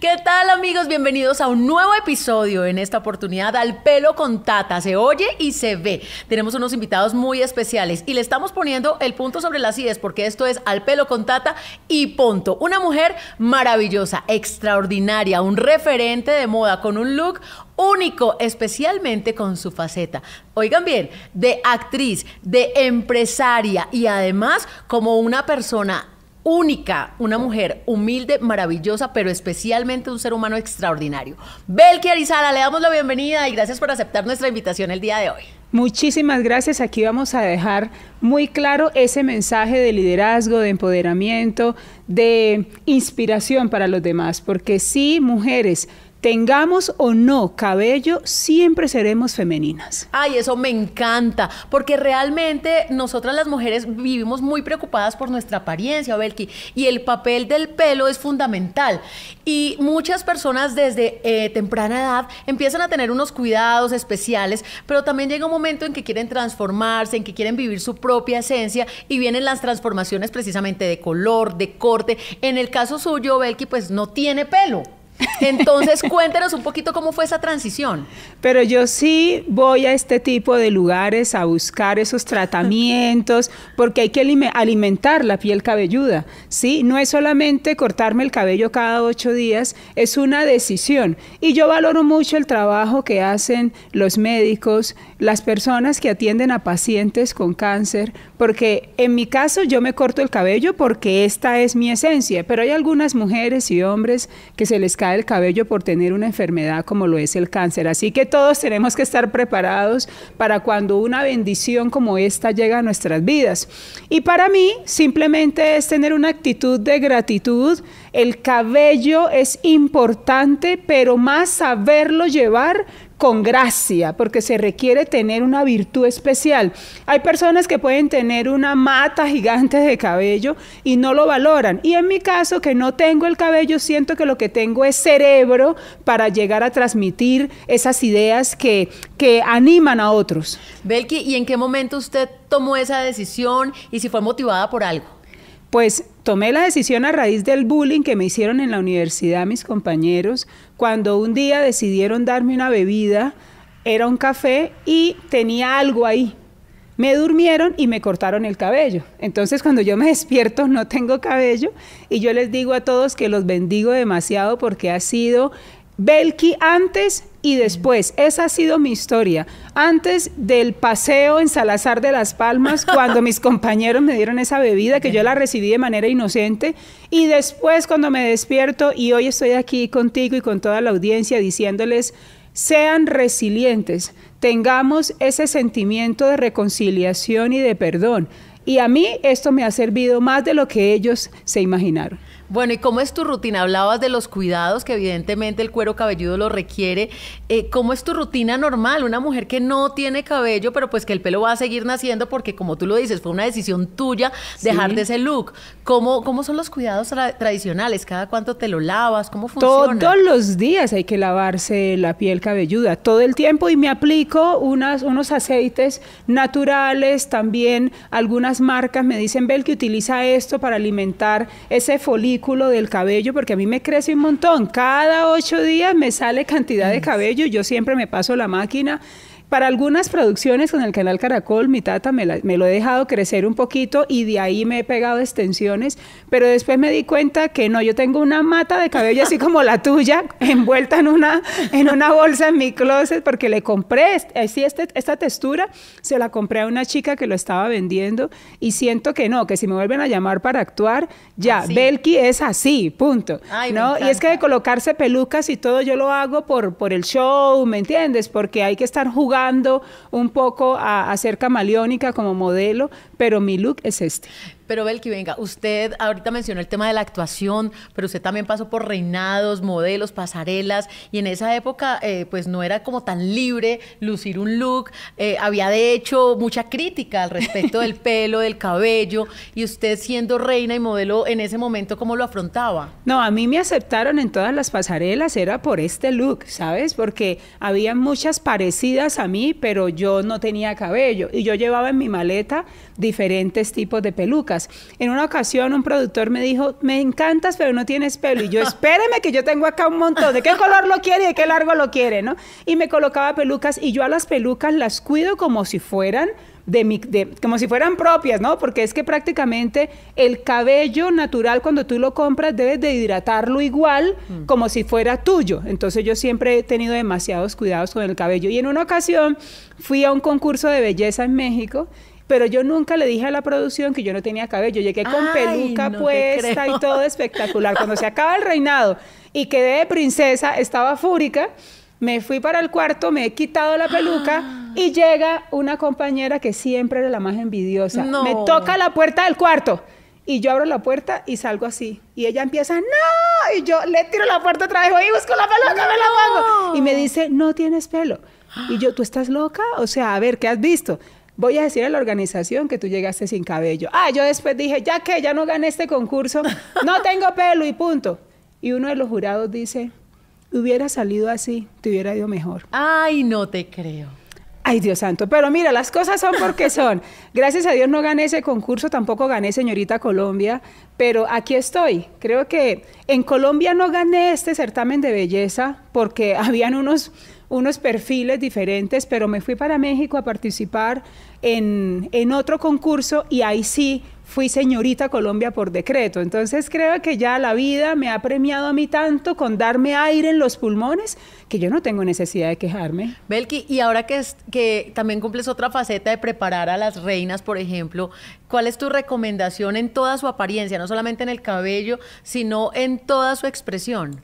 ¿Qué tal amigos? Bienvenidos a un nuevo episodio en esta oportunidad al pelo con tata. Se oye y se ve. Tenemos unos invitados muy especiales y le estamos poniendo el punto sobre las ideas porque esto es al pelo con tata y punto. Una mujer maravillosa, extraordinaria, un referente de moda con un look único, especialmente con su faceta, oigan bien, de actriz, de empresaria y además como una persona única, una mujer humilde, maravillosa, pero especialmente un ser humano extraordinario. Belkia Arizala, le damos la bienvenida y gracias por aceptar nuestra invitación el día de hoy. Muchísimas gracias. Aquí vamos a dejar muy claro ese mensaje de liderazgo, de empoderamiento, de inspiración para los demás, porque sí, mujeres, Tengamos o no cabello, siempre seremos femeninas. Ay, eso me encanta, porque realmente nosotras las mujeres vivimos muy preocupadas por nuestra apariencia, Belki, y el papel del pelo es fundamental. Y muchas personas desde eh, temprana edad empiezan a tener unos cuidados especiales, pero también llega un momento en que quieren transformarse, en que quieren vivir su propia esencia y vienen las transformaciones precisamente de color, de corte. En el caso suyo, Belki, pues no tiene pelo. Entonces, cuéntenos un poquito cómo fue esa transición. Pero yo sí voy a este tipo de lugares a buscar esos tratamientos, porque hay que alimentar la piel cabelluda, ¿sí? No es solamente cortarme el cabello cada ocho días, es una decisión. Y yo valoro mucho el trabajo que hacen los médicos, las personas que atienden a pacientes con cáncer, porque en mi caso yo me corto el cabello porque esta es mi esencia, pero hay algunas mujeres y hombres que se les el cabello por tener una enfermedad como lo es el cáncer. Así que todos tenemos que estar preparados para cuando una bendición como esta llega a nuestras vidas. Y para mí simplemente es tener una actitud de gratitud el cabello es importante, pero más saberlo llevar con gracia, porque se requiere tener una virtud especial. Hay personas que pueden tener una mata gigante de cabello y no lo valoran. Y en mi caso, que no tengo el cabello, siento que lo que tengo es cerebro para llegar a transmitir esas ideas que, que animan a otros. Belki, ¿y en qué momento usted tomó esa decisión y si fue motivada por algo? Pues Tomé la decisión a raíz del bullying que me hicieron en la universidad mis compañeros, cuando un día decidieron darme una bebida, era un café y tenía algo ahí. Me durmieron y me cortaron el cabello. Entonces cuando yo me despierto no tengo cabello y yo les digo a todos que los bendigo demasiado porque ha sido Belki antes y después. Esa ha sido mi historia. Antes del paseo en Salazar de las Palmas, cuando mis compañeros me dieron esa bebida, que yo la recibí de manera inocente, y después cuando me despierto y hoy estoy aquí contigo y con toda la audiencia diciéndoles, sean resilientes, tengamos ese sentimiento de reconciliación y de perdón. Y a mí esto me ha servido más de lo que ellos se imaginaron. Bueno, ¿y cómo es tu rutina? Hablabas de los cuidados que evidentemente el cuero cabelludo lo requiere. Eh, ¿Cómo es tu rutina normal? Una mujer que no tiene cabello, pero pues que el pelo va a seguir naciendo porque como tú lo dices, fue una decisión tuya dejar de ese look. ¿Cómo, son los cuidados tradicionales? ¿Cada cuánto te lo lavas? ¿Cómo funciona? Todos los días hay que lavarse la piel cabelluda, todo el tiempo y me aplico unas, unos aceites naturales, también algunas marcas me dicen, Bel, que utiliza esto para alimentar ese folículo del cabello, porque a mí me crece un montón. Cada ocho días me sale cantidad de cabello. Yo siempre me paso la máquina para algunas producciones con el canal Caracol, mi tata me, lo he dejado crecer un poquito y de ahí me he pegado extensiones, pero después me di cuenta que no, yo tengo una mata de cabello así como la tuya, envuelta en una, en una bolsa en mi closet, porque le compré este, así este, esta textura, se la compré a una chica que lo estaba vendiendo y siento que no, que si me vuelven a llamar para actuar, ya, Belki es así, punto. ¿no? Y es que de colocarse pelucas y todo yo lo hago por, por el show, ¿me entiendes? Porque hay que estar jugando un poco a, a ser camaleónica como modelo, pero mi look es este. Pero Belki, venga, usted ahorita mencionó el tema de la actuación, pero usted también pasó por reinados, modelos, pasarelas, y en esa época eh, pues no era como tan libre lucir un look, eh, había de hecho mucha crítica al respecto del pelo, del cabello, y usted siendo reina y modelo en ese momento, ¿cómo lo afrontaba? No, a mí me aceptaron en todas las pasarelas, era por este look, ¿sabes? Porque había muchas parecidas a mí, pero yo no tenía cabello, y yo llevaba en mi maleta diferentes tipos de pelucas. En una ocasión un productor me dijo, me encantas, pero no tienes pelo. Y yo, espéreme que yo tengo acá un montón. ¿De qué color lo quiere y de qué largo lo quiere? ¿no? Y me colocaba pelucas y yo a las pelucas las cuido como si fueran de mi, de, como si fueran propias, ¿no? Porque es que prácticamente el cabello natural cuando tú lo compras debes de hidratarlo igual mm. como si fuera tuyo. Entonces yo siempre he tenido demasiados cuidados con el cabello. Y en una ocasión fui a un concurso de belleza en México pero yo nunca le dije a la producción que yo no tenía cabello. Yo llegué con peluca puesta y todo espectacular. Cuando se acaba el reinado y quedé de princesa, estaba fúrica. Me fui para el cuarto, me he quitado la peluca y llega una compañera que siempre era la más envidiosa. Me toca la puerta del cuarto y yo abro la puerta y salgo así. Y ella empieza, no, y yo le tiro la puerta otra vez, y busco la peluca, me la pongo. Y me dice, no tienes pelo. Y yo, ¿tú estás loca? O sea, a ver, ¿qué has visto? voy a decir a la organización que tú llegaste sin cabello. Ah, yo después dije, ya que ya no gané este concurso, no tengo pelo y punto. Y uno de los jurados dice, hubiera salido así, te hubiera ido mejor. Ay, no te creo. Ay, Dios santo, pero mira, las cosas son porque son. Gracias a Dios no gané ese concurso, tampoco gané Señorita Colombia, pero aquí estoy. Creo que en Colombia no gané este certamen de belleza porque habían unos unos perfiles diferentes, pero me fui para México a participar en, otro concurso y ahí sí fui señorita Colombia por decreto. Entonces creo que ya la vida me ha premiado a mí tanto con darme aire en los pulmones que yo no tengo necesidad de quejarme. Belki, y ahora que, es, que también cumples otra faceta de preparar a las reinas, por ejemplo, ¿cuál es tu recomendación en toda su apariencia, no solamente en el cabello, sino en toda su expresión?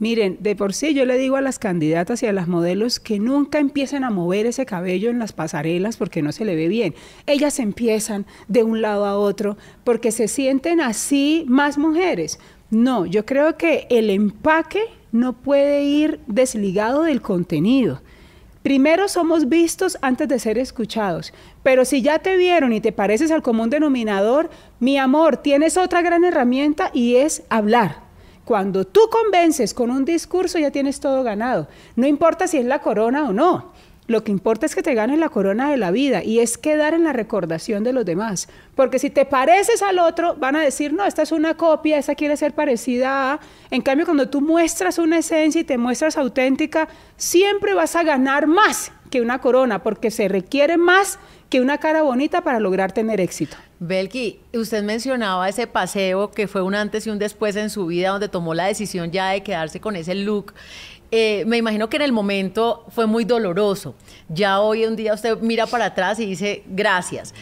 Miren, de por sí yo le digo a las candidatas y a las modelos que nunca empiecen a mover ese cabello en las pasarelas porque no se le ve bien. Ellas empiezan de un lado a otro porque se sienten así más mujeres. No, yo creo que el empaque no puede ir desligado del contenido. Primero somos vistos antes de ser escuchados, pero si ya te vieron y te pareces al común denominador, mi amor, tienes otra gran herramienta y es hablar cuando tú convences con un discurso ya tienes todo ganado. No importa si es la corona o no. Lo que importa es que te ganes la corona de la vida y es quedar en la recordación de los demás. Porque si te pareces al otro, van a decir, no, esta es una copia, esta quiere ser parecida a... En cambio, cuando tú muestras una esencia y te muestras auténtica, siempre vas a ganar más que una corona, porque se requiere más que una cara bonita para lograr tener éxito. Belki, usted mencionaba ese paseo que fue un antes y un después en su vida, donde tomó la decisión ya de quedarse con ese look. Eh, me imagino que en el momento fue muy doloroso. Ya hoy un día usted mira para atrás y dice gracias.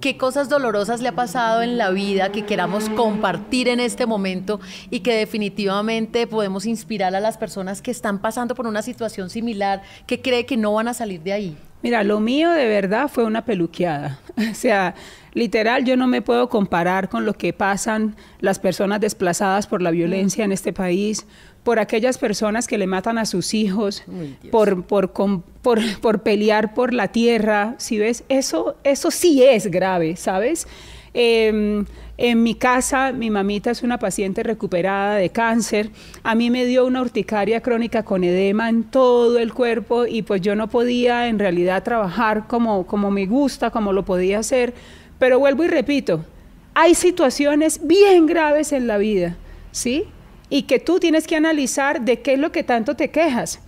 ¿Qué cosas dolorosas le ha pasado en la vida que queramos compartir en este momento y que definitivamente podemos inspirar a las personas que están pasando por una situación similar, que cree que no van a salir de ahí? Mira, lo mío de verdad fue una peluqueada. O sea, literal, yo no me puedo comparar con lo que pasan las personas desplazadas por la violencia en este país, por aquellas personas que le matan a sus hijos, por, por, por, por, pelear por la tierra. Si ves, eso, eso sí es grave, ¿sabes? Em, en mi casa, mi mamita es una paciente recuperada de cáncer. A mí me dio una urticaria crónica con edema en todo el cuerpo y pues yo no podía en realidad trabajar como, como me gusta, como lo podía hacer. Pero vuelvo y repito, hay situaciones bien graves en la vida, ¿sí? Y que tú tienes que analizar de qué es lo que tanto te quejas.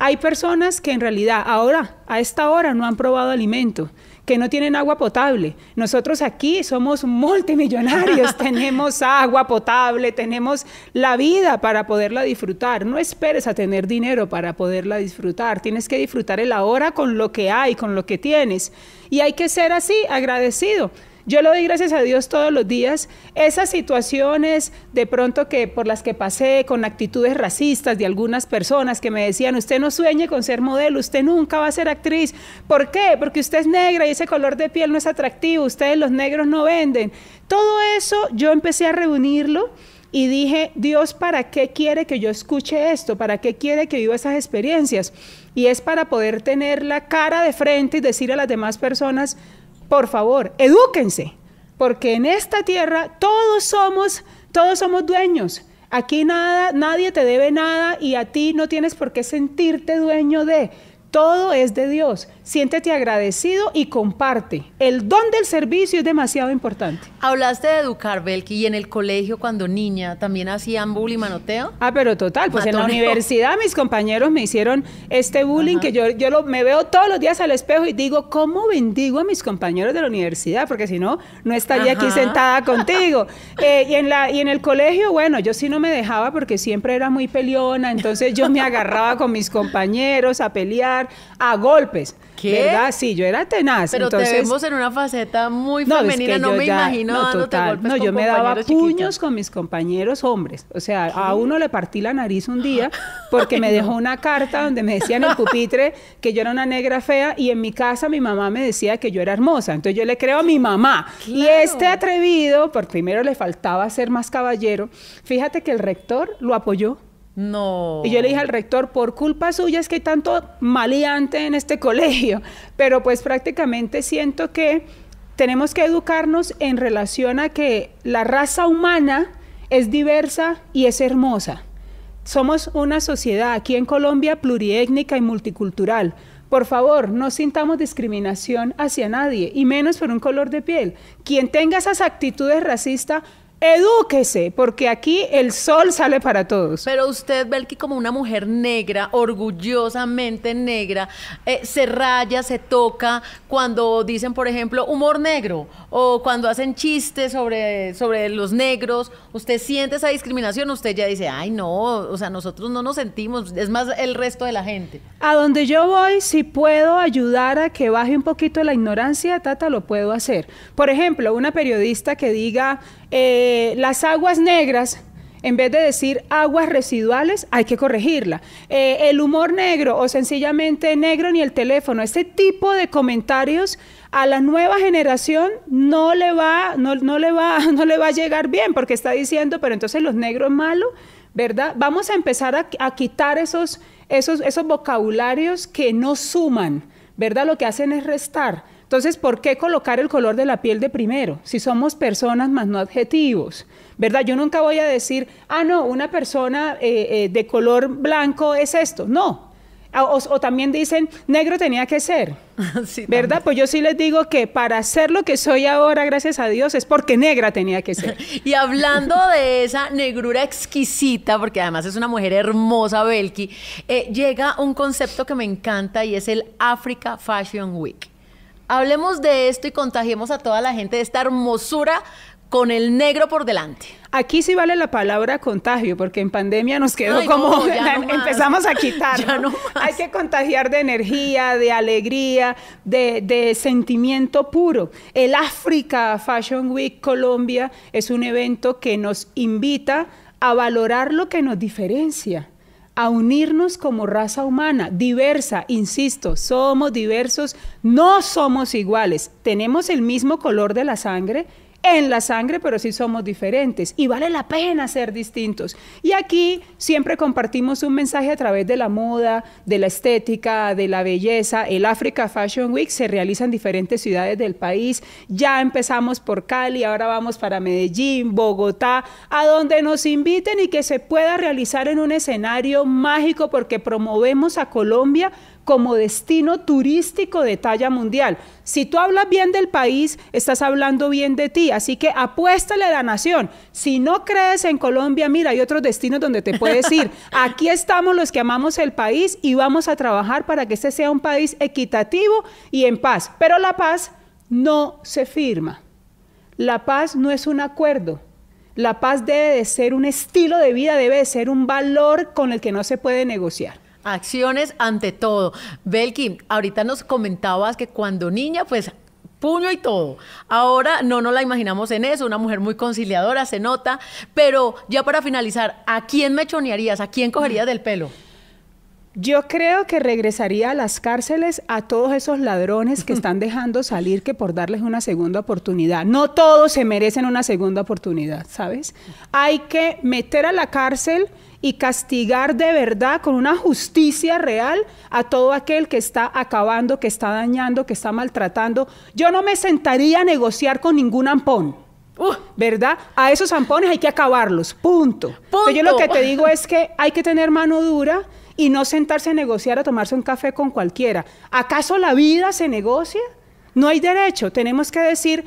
Hay personas que en realidad ahora, a esta hora, no han probado alimento que no tienen agua potable. Nosotros aquí somos multimillonarios, tenemos agua potable, tenemos la vida para poderla disfrutar. No esperes a tener dinero para poderla disfrutar. Tienes que disfrutar el ahora con lo que hay, con lo que tienes. Y hay que ser así, agradecido. Yo lo doy gracias a Dios todos los días. Esas situaciones de pronto que por las que pasé con actitudes racistas de algunas personas que me decían, usted no sueñe con ser modelo, usted nunca va a ser actriz. ¿Por qué? Porque usted es negra y ese color de piel no es atractivo, ustedes los negros no venden. Todo eso yo empecé a reunirlo y dije, Dios, ¿para qué quiere que yo escuche esto? ¿Para qué quiere que viva esas experiencias? Y es para poder tener la cara de frente y decir a las demás personas, por favor, edúquense, porque en esta tierra todos somos, todos somos dueños. Aquí nada, nadie te debe nada y a ti no tienes por qué sentirte dueño de. Todo es de Dios siéntete agradecido y comparte. El don del servicio es demasiado importante. Hablaste de educar, Belki, y en el colegio cuando niña también hacían bullying, manoteo. Ah, pero total, pues en la universidad mis compañeros me hicieron este bullying que yo, yo lo, me veo todos los días al espejo y digo, ¿cómo bendigo a mis compañeros de la universidad? Porque si no, no estaría aquí sentada contigo. Eh, y, en la, y en el colegio, bueno, yo sí no me dejaba porque siempre era muy peleona, entonces yo me agarraba con mis compañeros a pelear, a golpes. ¿Qué? Sí, yo era tenaz. Pero te vemos en una faceta muy femenina, no, me no, No, yo me daba puños con mis compañeros hombres. O sea, a uno le partí la nariz un día porque me dejó una carta donde me decían en el pupitre que yo era una negra fea y en mi casa mi mamá me decía que yo era hermosa. Entonces yo le creo a mi mamá. Y este atrevido, por primero le faltaba ser más caballero, fíjate que el rector lo apoyó. No. Y yo le dije al rector, por culpa suya es que hay tanto maleante en este colegio, pero pues prácticamente siento que tenemos que educarnos en relación a que la raza humana es diversa y es hermosa. Somos una sociedad aquí en Colombia pluriétnica y multicultural. Por favor, no sintamos discriminación hacia nadie, y menos por un color de piel. Quien tenga esas actitudes racistas, Edúquese, porque aquí el sol sale para todos. Pero usted, ve que como una mujer negra, orgullosamente negra, eh, se raya, se toca cuando dicen, por ejemplo, humor negro o cuando hacen chistes sobre, sobre los negros. Usted siente esa discriminación, usted ya dice, ay, no, o sea, nosotros no nos sentimos, es más el resto de la gente. A donde yo voy, si puedo ayudar a que baje un poquito la ignorancia, Tata, lo puedo hacer. Por ejemplo, una periodista que diga, eh, las aguas negras, en vez de decir aguas residuales, hay que corregirla. Eh, el humor negro o sencillamente negro ni el teléfono, este tipo de comentarios a la nueva generación no le va, no, le va, a llegar bien, porque está diciendo, pero entonces los negros malos, ¿verdad? Vamos a empezar a, quitar esos, esos, esos vocabularios que no suman, ¿verdad? Lo que hacen es restar. Entonces, ¿por qué colocar el color de la piel de primero? Si somos personas más no adjetivos, ¿verdad? Yo nunca voy a decir, ah, no, una persona eh, eh, de color blanco es esto. No. Ah, o, también dicen, negro tenía que ser. ¿Verdad? Pues yo sí les digo que para ser lo que soy ahora, gracias a Dios, es porque negra tenía que ser. y hablando de esa negrura exquisita, porque además es una mujer hermosa, Belki, eh, llega un concepto que me encanta y es el Africa Fashion Week. Hablemos de esto y contagiemos a toda la gente de esta hermosura con el negro por delante. Aquí sí vale la palabra contagio, porque en pandemia nos quedó como empezamos a quitar. Hay que contagiar de energía, de alegría, de, de, sentimiento puro. El Africa Fashion Week Colombia es un evento que nos invita a valorar lo que nos diferencia a unirnos como raza humana, diversa, insisto, somos diversos, no somos iguales, tenemos el mismo color de la sangre, en la sangre, pero sí somos diferentes y vale la pena ser distintos. Y aquí siempre compartimos un mensaje a través de la moda, de la estética, de la belleza. El Africa Fashion Week se realiza en diferentes ciudades del país. Ya empezamos por Cali, ahora vamos para Medellín, Bogotá, a donde nos inviten y que se pueda realizar en un escenario mágico porque promovemos a Colombia como destino turístico de talla mundial. Si tú hablas bien del país, estás hablando bien de ti, así que apuéstale a la nación. Si no crees en Colombia, mira, hay otros destinos donde te puedes ir. Aquí estamos los que amamos el país y vamos a trabajar para que este sea un país equitativo y en paz. Pero la paz no se firma. La paz no es un acuerdo. La paz debe de ser un estilo de vida, debe de ser un valor con el que no se puede negociar. Acciones ante todo. Belkin ahorita nos comentabas que cuando niña, pues puño y todo. Ahora no nos la imaginamos en eso, una mujer muy conciliadora, se nota, pero ya para finalizar, ¿a quién mechonearías? ¿A quién cogerías del pelo? Yo creo que regresaría a las cárceles a todos esos ladrones que están dejando salir que por darles una segunda oportunidad. No todos se merecen una segunda oportunidad, ¿sabes? Hay que meter a la cárcel y castigar de verdad con una justicia real a todo aquel que está acabando, que está dañando, que está maltratando. Yo no me sentaría a negociar con ningún ampón. Uh. ¿Verdad? A esos ampones hay que acabarlos, punto. punto. yo lo que te digo es que hay que tener mano dura y no sentarse a negociar, a tomarse un café con cualquiera. ¿Acaso la vida se negocia? No hay derecho. Tenemos que decir,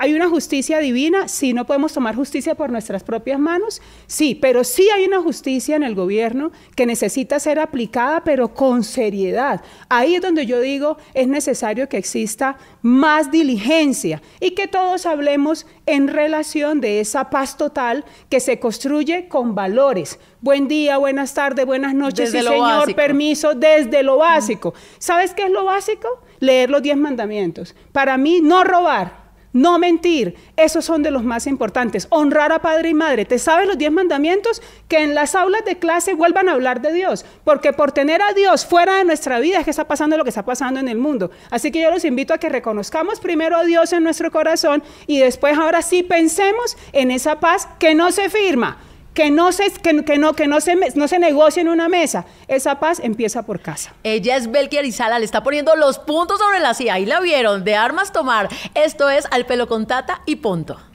¿Hay una justicia divina? Sí, no podemos tomar justicia por nuestras propias manos. Sí, pero sí hay una justicia en el gobierno que necesita ser aplicada, pero con seriedad. Ahí es donde yo digo, es necesario que exista más diligencia y que todos hablemos en relación de esa paz total que se construye con valores. Buen día, buenas tardes, buenas noches, señor, permiso, desde lo básico. Mm. ¿Sabes qué es lo básico? Leer los diez mandamientos. Para mí, no robar no mentir, esos son de los más importantes. Honrar a padre y madre. ¿Te sabes los diez mandamientos? Que en las aulas de clase vuelvan a hablar de Dios, porque por tener a Dios fuera de nuestra vida es que está pasando lo que está pasando en el mundo. Así que yo los invito a que reconozcamos primero a Dios en nuestro corazón y después ahora sí pensemos en esa paz que no se firma, que no se, que, no, que no se, no se negocie en una mesa. Esa paz empieza por casa. Ella es y Sala, le está poniendo los puntos sobre la y ahí la vieron, de armas tomar. Esto es al pelo con tata y punto.